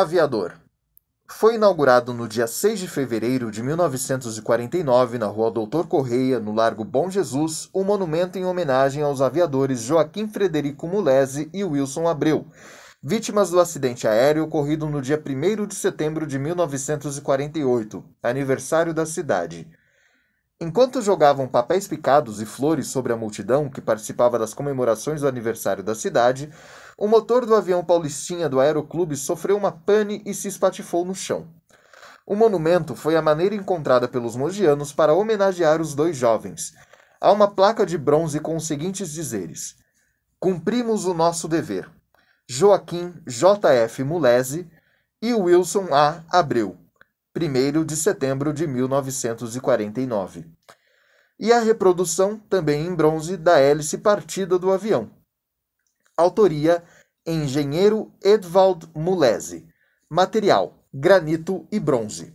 Aviador. Foi inaugurado no dia 6 de fevereiro de 1949, na rua Doutor Correia, no Largo Bom Jesus, um monumento em homenagem aos aviadores Joaquim Frederico Mulese e Wilson Abreu, vítimas do acidente aéreo ocorrido no dia 1 de setembro de 1948, aniversário da cidade. Enquanto jogavam papéis picados e flores sobre a multidão que participava das comemorações do aniversário da cidade, o motor do avião paulistinha do Aeroclube sofreu uma pane e se espatifou no chão. O monumento foi a maneira encontrada pelos mogianos para homenagear os dois jovens. Há uma placa de bronze com os seguintes dizeres: Cumprimos o nosso dever. Joaquim J.F. Mulese e Wilson A. Abreu, 1 de setembro de 1949. E a reprodução, também em bronze, da hélice partida do avião, Autoria: Engenheiro Edvald Mulese. Material: granito e bronze.